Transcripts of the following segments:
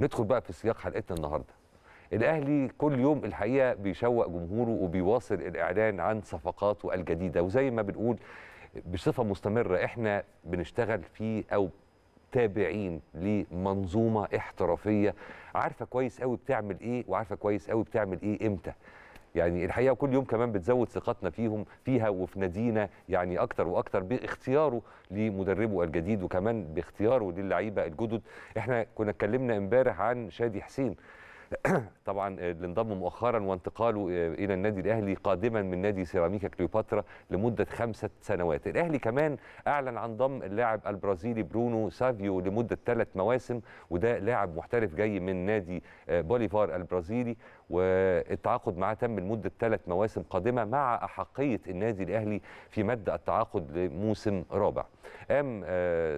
ندخل بقى في سياق حلقتنا النهارده الاهلي كل يوم الحقيقه بيشوق جمهوره وبيواصل الاعلان عن صفقاته الجديده وزي ما بنقول بصفه مستمره احنا بنشتغل في او تابعين لمنظومه احترافيه عارفه كويس قوي بتعمل ايه وعارفه كويس قوي بتعمل ايه امتى يعني الحقيقه كل يوم كمان بتزود ثقتنا فيهم فيها وفي نادينا يعني اكتر واكتر باختياره لمدربه الجديد وكمان باختياره للعيبه الجدد احنا كنا اتكلمنا امبارح عن شادي حسين طبعا اللي آه، انضم مؤخرا وانتقاله آه، الى النادي الاهلي قادما من نادي سيراميكا كليوباترا لمده خمسه سنوات الاهلي كمان اعلن عن ضم اللاعب البرازيلي برونو سافيو لمده ثلاث مواسم وده لاعب محترف جاي من نادي آه، بوليفار البرازيلي والتعاقد معاه تم لمده ثلاث مواسم قادمه مع احقيه النادي الاهلي في مد التعاقد لموسم رابع. قام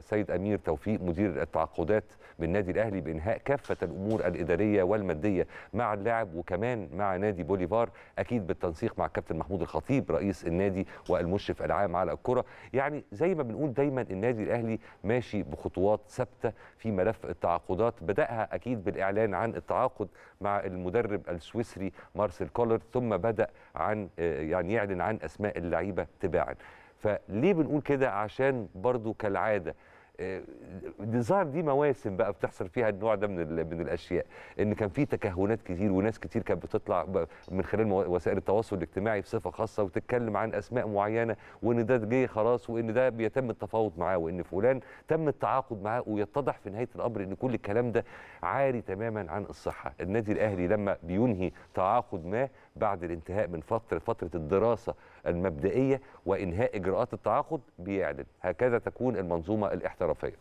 سيد امير توفيق مدير التعاقدات بالنادي الاهلي بانهاء كافه الامور الاداريه والماديه الوديه مع اللاعب وكمان مع نادي بوليفار اكيد بالتنسيق مع الكابتن محمود الخطيب رئيس النادي والمشرف العام على الكره يعني زي ما بنقول دايما النادي الاهلي ماشي بخطوات ثابته في ملف التعاقدات بداها اكيد بالاعلان عن التعاقد مع المدرب السويسري مارسيل كولر ثم بدا عن يعني يعلن عن اسماء اللعيبه تباعا فليه بنقول كده عشان برضو كالعاده ديزاير دي مواسم بقى بتحصل فيها النوع ده من من الاشياء ان كان في تكهنات كتير وناس كتير كانت بتطلع من خلال وسائل التواصل الاجتماعي بصفه خاصه وتتكلم عن اسماء معينه وان ده جه خلاص وان ده بيتم التفاوض معاه وان فلان تم التعاقد معاه ويتضح في نهايه الامر ان كل الكلام ده عاري تماما عن الصحه النادي الاهلي لما بينهي تعاقد ما بعد الانتهاء من فتره فتره الدراسه المبدئيه وانهاء اجراءات التعاقد بيعلن هكذا تكون المنظومه الاحترافيه الاحترافيه.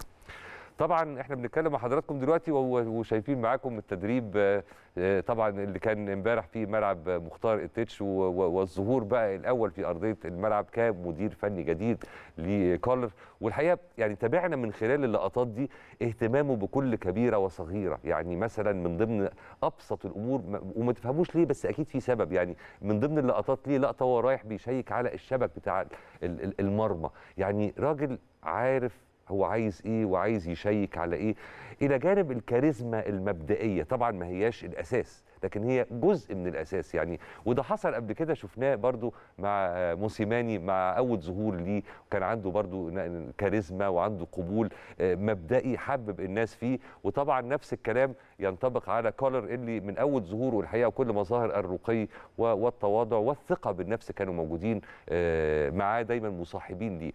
طبعا احنا بنتكلم مع حضراتكم دلوقتي وشايفين معاكم التدريب آه، آه، طبعا اللي كان امبارح في ملعب مختار التتش والظهور بقى الاول في ارضيه الملعب كمدير فني جديد لكولر والحقيقه يعني تابعنا من خلال اللقطات دي اهتمامه بكل كبيره وصغيره يعني مثلا من ضمن ابسط الامور وما تفهموش ليه بس اكيد في سبب يعني من ضمن اللقطات ليه لقطه وهو رايح بيشيك على الشبك بتاع المرمى يعني راجل عارف هو عايز ايه وعايز يشيك على ايه الى جانب الكاريزما المبدئيه طبعا ما هياش الاساس لكن هي جزء من الاساس يعني وده حصل قبل كده شفناه برضو مع موسيماني مع اول ظهور ليه وكان عنده برضو كاريزما وعنده قبول آه، مبدئي حبب الناس فيه وطبعا نفس الكلام ينطبق على كولر اللي من اول ظهوره الحقيقه وكل مظاهر الرقي والتواضع والثقه بالنفس كانوا موجودين آه، معاه دايما مصاحبين ليه